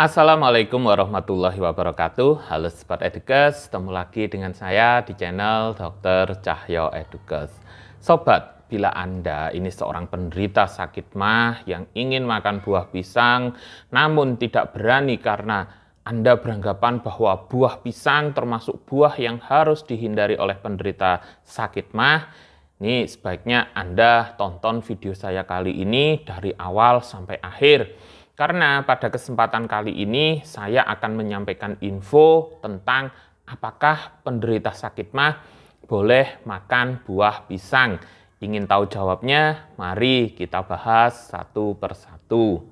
Assalamualaikum warahmatullahi wabarakatuh. Halo Sobat Edukes, ketemu lagi dengan saya di channel Dr. Cahyo Edukes. Sobat, bila Anda ini seorang penderita sakit mah yang ingin makan buah pisang namun tidak berani karena anda beranggapan bahwa buah pisang termasuk buah yang harus dihindari oleh penderita sakit mah. Ini sebaiknya Anda tonton video saya kali ini dari awal sampai akhir karena pada kesempatan kali ini saya akan menyampaikan info tentang apakah penderita sakit mah boleh makan buah pisang. Ingin tahu jawabnya? Mari kita bahas satu persatu.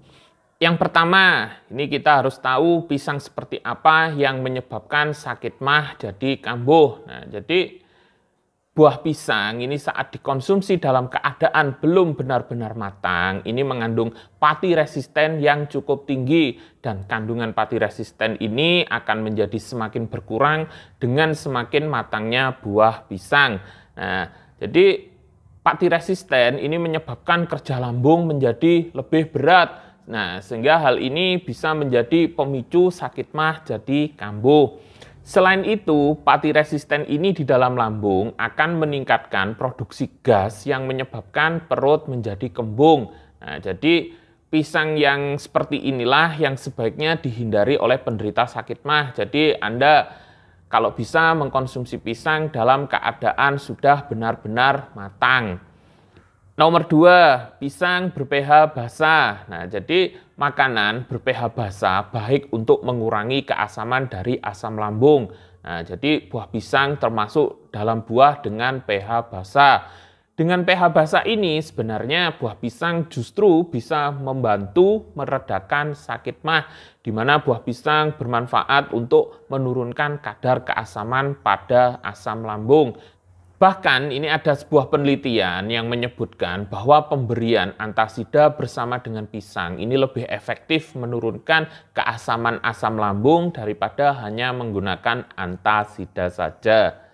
Yang pertama, ini kita harus tahu pisang seperti apa yang menyebabkan sakit mah jadi kambuh. Nah, jadi buah pisang ini saat dikonsumsi dalam keadaan belum benar-benar matang, ini mengandung pati resisten yang cukup tinggi dan kandungan pati resisten ini akan menjadi semakin berkurang dengan semakin matangnya buah pisang. Nah, jadi pati resisten ini menyebabkan kerja lambung menjadi lebih berat. Nah, sehingga hal ini bisa menjadi pemicu sakit mah jadi kambuh. Selain itu, pati resisten ini di dalam lambung akan meningkatkan produksi gas yang menyebabkan perut menjadi kembung. Nah, jadi pisang yang seperti inilah yang sebaiknya dihindari oleh penderita sakit mah. Jadi Anda kalau bisa mengkonsumsi pisang dalam keadaan sudah benar-benar matang. Nomor dua, pisang ber basah. Nah, jadi makanan ber basah baik untuk mengurangi keasaman dari asam lambung. Nah, jadi buah pisang termasuk dalam buah dengan pH basah. Dengan pH basah ini sebenarnya buah pisang justru bisa membantu meredakan sakit mah di mana buah pisang bermanfaat untuk menurunkan kadar keasaman pada asam lambung. Bahkan ini ada sebuah penelitian yang menyebutkan bahwa pemberian antasida bersama dengan pisang ini lebih efektif menurunkan keasaman asam lambung daripada hanya menggunakan antasida saja.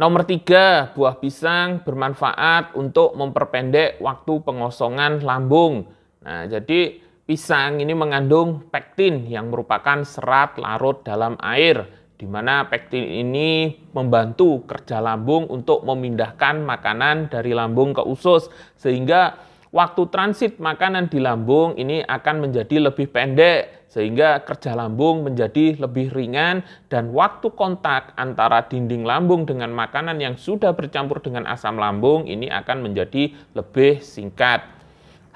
Nomor tiga, buah pisang bermanfaat untuk memperpendek waktu pengosongan lambung. Nah, jadi pisang ini mengandung pektin yang merupakan serat larut dalam air di mana pektin ini membantu kerja lambung untuk memindahkan makanan dari lambung ke usus sehingga waktu transit makanan di lambung ini akan menjadi lebih pendek sehingga kerja lambung menjadi lebih ringan dan waktu kontak antara dinding lambung dengan makanan yang sudah bercampur dengan asam lambung ini akan menjadi lebih singkat.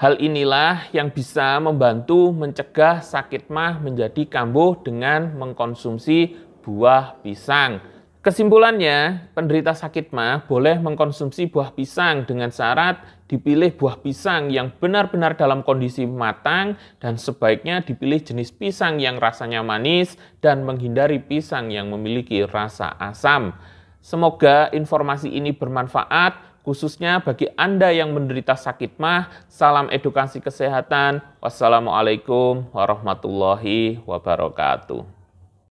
Hal inilah yang bisa membantu mencegah sakit mah menjadi kambuh dengan mengkonsumsi buah pisang. Kesimpulannya, penderita sakit mah boleh mengkonsumsi buah pisang dengan syarat dipilih buah pisang yang benar-benar dalam kondisi matang dan sebaiknya dipilih jenis pisang yang rasanya manis dan menghindari pisang yang memiliki rasa asam. Semoga informasi ini bermanfaat khususnya bagi Anda yang menderita sakit mah. Salam edukasi kesehatan. Wassalamualaikum warahmatullahi wabarakatuh.